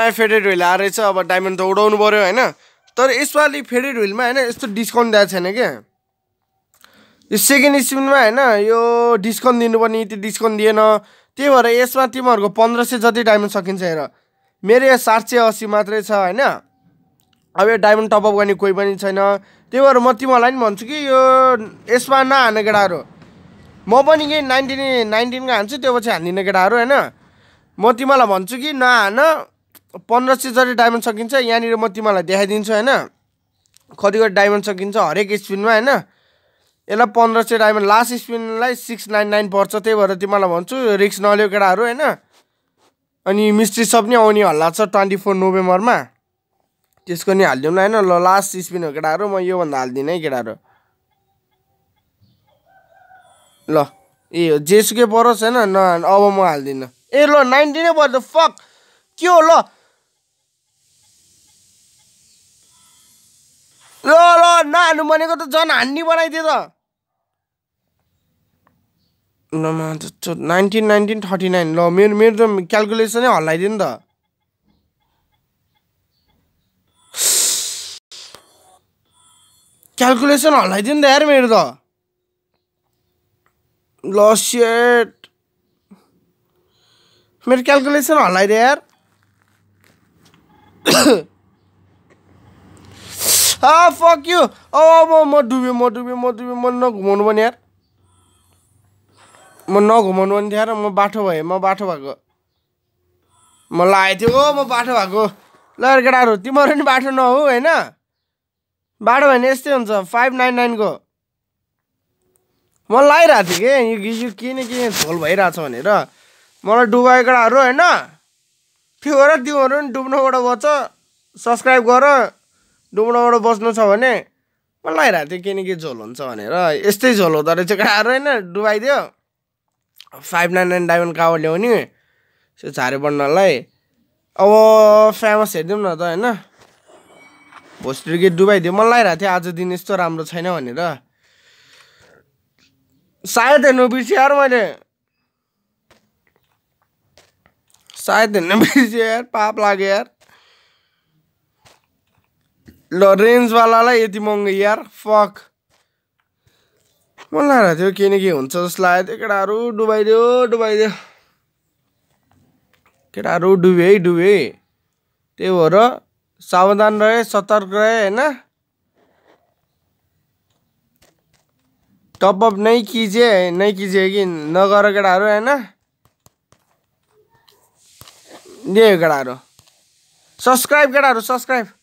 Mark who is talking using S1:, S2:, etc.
S1: faded hill आएर रहेछ अब डायमन्ड त उडाउनु पऱ्यो होइन तर यसपालि फेडेड हिलमा होइन यस्तो डिस्काउन्ट दिएको छैन क्या यो सेकेन्ड स्पिनमा होइन यो डिस्काउन्ट दिनुपर्ने त्यो डिस्काउन्ट दिएन त्यही भएर यसमा तिमीहरूको पन्ध्र सय जति डायमन्ड सकिन्छ हेर मेरो यहाँ सात सय असी मात्रै छ होइन अब यो डायमन्ड टपअप गर्ने कोही पनि छैन त्यही भएर म तिमीहरूलाई पनि भन्छु कि यो यसमा नहाने केटाहरू म पनि के नाइन्टिन नाइन्टिनको हान्छु त्यो पछि हानिदिने केटाहरू होइन म तिमीहरूलाई भन्छु कि नहान पन्ध्र सय जति डायमन्ड सकिन्छ यहाँनिर म तिमीहरूलाई देखाइदिन्छु होइन कति कति डायमन्ड सकिन्छ हरेक स्पिनमा होइन यसलाई पन्ध्र सय डायमन्ड लास्ट स्पिनलाई सिक्स नाइन नाइन पर्छ त्यही भएर तिमीहरूलाई भन्छु रिक्स नलियो केटाहरू होइन अनि मिस्ट्री सब नि आउने हल्ला छ ट्वेन्टी फोर नोभेम्बरमा त्यसको नि हालिदिउँ न होइन ल लास्ट स्पिन हो केटाहरू म योभन्दा हाल्दिनँ है केटाहरू ल ए जेसुकै परोस् होइन न अब म हालिदिनँ ए ल नै पर्छ फक के हो ल नहाल्नु भनेको त झन् हान्ने बनाइदियो त नाइन्टिन नाइन्टिन थर्टी नाइन ल मेरो मेरो त क्यालकुलेसनै हल्लाइदियो नि त क्यालकुलेसन हल्लाइदियो नि त यार मेरो त ल सेट मेरो क्यालकुलेसन हल्लाइदियो यार हा फक यु अब म डुबेँ म डुबेँ म डुबेँ म नघुमाउनु पनि यार म नघुमाउनु पनि थियो र म बाठो भएँ म बाठो भएको म लागेको थियो ओ म बाठो भएको ल केटाहरू तिमीहरू नि बाठो नहो होइन बाटो भने यस्तै हुन्छ फाइभ नाइन नाइनको म लगाइरहेको थिएँ कि यो गिजु किन किन झोल भइरहेछ भनेर मलाई डुबाएको केटाहरू होइन थियो र तिमीहरू पनि डुब्नुबाट बच्छ सब्सक्राइब गर डुब्नबाट बस्नु छ भने मलाई लगाइरहेको थियो किनकि झोल हुन्छ भनेर यस्तै झोल हुँदो रहेछ गाह्रो होइन डुबाइदियो five nine nine diamond cover ल्याउने त्यो झारे बन्नलाई अब फेमस हेरिदिउँ न त होइन भोज डुबाइदियो मलाई लगाइरहेको थियो आज दिन यस्तो राम्रो छैन भनेर सायद हेर्नु बिर्सिआर मैले सायद हेर्नु बिर्सेँ पाप लाग्यो यार ल रेन्जवालालाई यति महँगो यार फक मन लागेको थियो के न के हुन्छ जस्तो लाग्यो त्यो केटाहरू डुबाइदियो डुबाइदियो केटाहरू डुबे है डुबे त्यही भएर सावधान रहे सतर्क रहे होइन टपअप नै किजे नै किजे कि नगर केटाहरू होइन केटाहरू सब्सक्राइब केटाहरू सब्सक्राइब